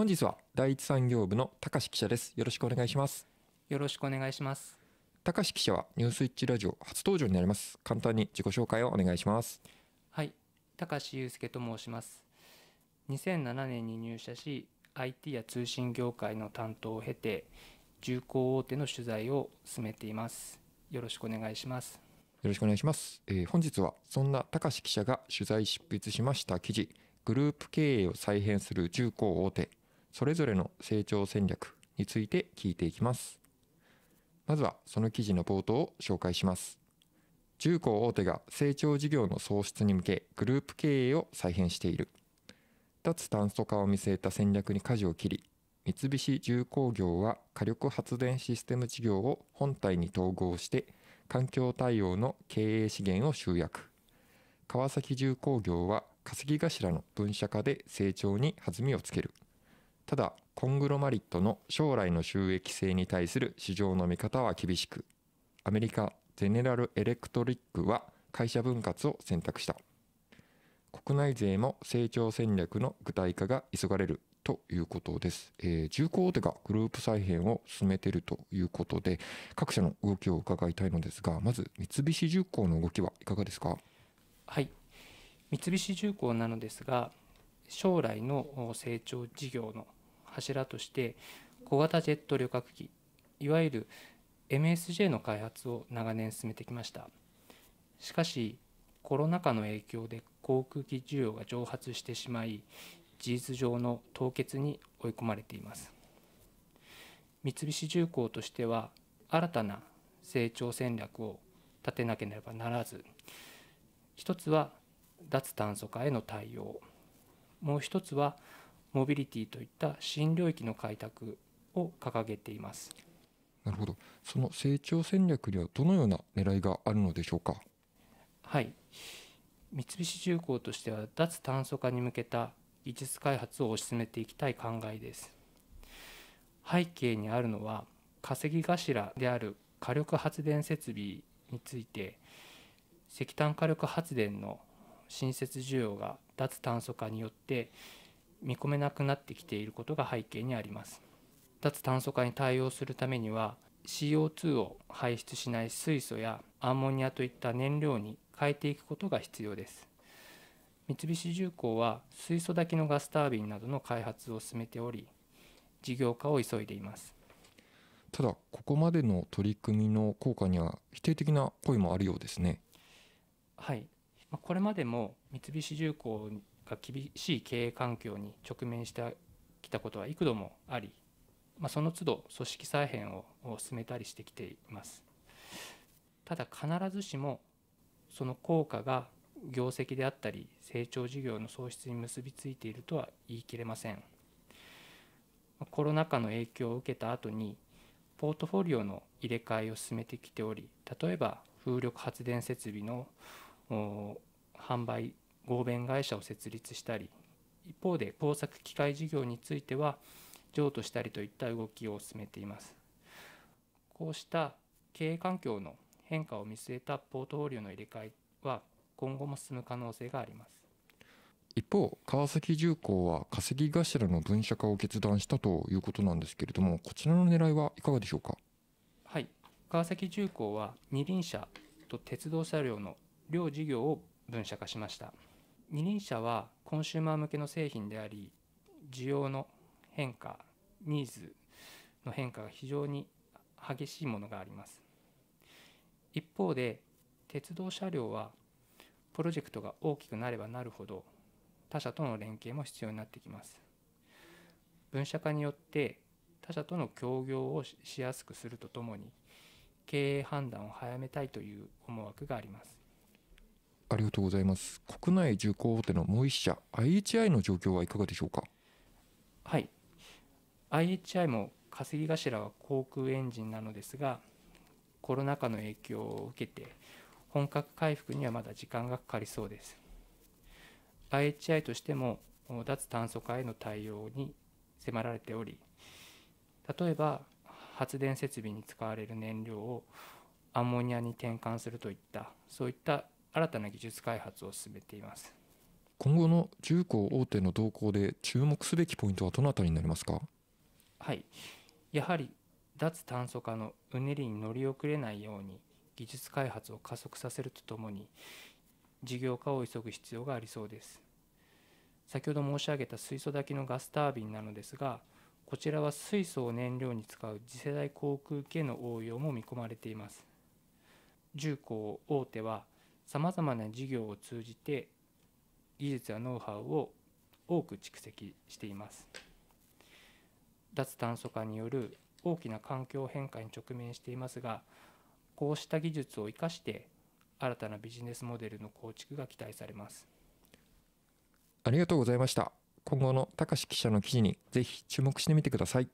本日は第一産業部の高橋記者です。よろしくお願いします。よろしくお願いします。高橋記者はニュースイッチラジオ初登場になります。簡単に自己紹介をお願いします。はい、高橋祐介と申します。2007年に入社し、IT や通信業界の担当を経て、重工大手の取材を進めています。よろしくお願いします。よろしくお願いします。えー、本日はそんな高橋記者が取材執筆しました記事、グループ経営を再編する重工大手それぞれの成長戦略について聞いていきます。まずはその記事の冒頭を紹介します。重工大手が成長事業の創出に向けグループ経営を再編している。脱炭素化を見据えた戦略に舵を切り、三菱重工業は火力発電システム事業を本体に統合して環境対応の経営資源を集約。川崎重工業は稼ぎ頭の分社化で成長に弾みをつける。ただ、コングロマリットの将来の収益性に対する市場の見方は厳しく、アメリカゼネラルエレクトリックは会社分割を選択した。国内税も成長戦略の具体化が急がれるということです。えー、重工大手がグループ再編を進めているということで、各社の動きを伺いたいのですが、まず三菱重工の動きはいかがですか。はい、三菱重工なのですが、将来の成長事業の柱として小型ジェット旅客機いわゆる MSJ の開発を長年進めてきましたしかしコロナ禍の影響で航空機需要が蒸発してしまい事実上の凍結に追い込まれています三菱重工としては新たな成長戦略を立てなければならず一つは脱炭素化への対応もう一つはモビリティといった新領域の開拓を掲げていますなるほどその成長戦略にはどのような狙いがあるのでしょうかはい三菱重工としては脱炭素化に向けた技術開発を推し進めていきたい考えです背景にあるのは稼ぎ頭である火力発電設備について石炭火力発電の新設需要が脱炭素化によって見込めなくなってきていることが背景にあります脱炭素化に対応するためには CO2 を排出しない水素やアンモニアといった燃料に変えていくことが必要です三菱重工は水素炊きのガスタービンなどの開発を進めており事業化を急いでいますただここまでの取り組みの効果には否定的な声もあるようですねはいこれまでも三菱重工が厳しい経営環境に直面してきたことは幾度もあり、まあ、その都度組織再編を進めたりしてきています。ただ必ずしもその効果が業績であったり成長事業の創出に結びついているとは言い切れませんコロナ禍の影響を受けた後にポートフォリオの入れ替えを進めてきており例えば風力発電設備の販売合弁会社を設立したり一方で工作機械事業については譲渡したりといった動きを進めていますこうした経営環境の変化を見据えたポートフォリオの入れ替えは今後も進む可能性があります一方川崎重工は稼ぎ頭の分社化を決断したということなんですけれどもこちらの狙いはいかがでしょうかはい川崎重工は二輪車と鉄道車両の両事業を分社化しました二輪車はコンシューマー向けの製品であり需要の変化ニーズの変化が非常に激しいものがあります一方で鉄道車両はプロジェクトが大きくなればなるほど他社との連携も必要になってきます分社化によって他社との協業をしやすくするとともに経営判断を早めたいという思惑がありますありがとうございます国内重工大手のもう1社 IHI の状況はいかがでしょうかはい IHI も稼ぎ頭は航空エンジンなのですがコロナ禍の影響を受けて本格回復にはまだ時間がかかりそうです IHI としても脱炭素化への対応に迫られており例えば発電設備に使われる燃料をアンモニアに転換するといったそういった新たな技術開発を進めています今後の重工大手の動向で注目すべきポイントはどのあたりになりますかはいやはり脱炭素化のうねりに乗り遅れないように技術開発を加速させるとともに事業化を急ぐ必要がありそうです先ほど申し上げた水素炊きのガスタービンなのですがこちらは水素を燃料に使う次世代航空系の応用も見込まれています重工大手はさまざまな事業を通じて技術やノウハウを多く蓄積しています脱炭素化による大きな環境変化に直面していますがこうした技術を生かして新たなビジネスモデルの構築が期待されますありがとうございました今後の高橋記者の記事にぜひ注目してみてください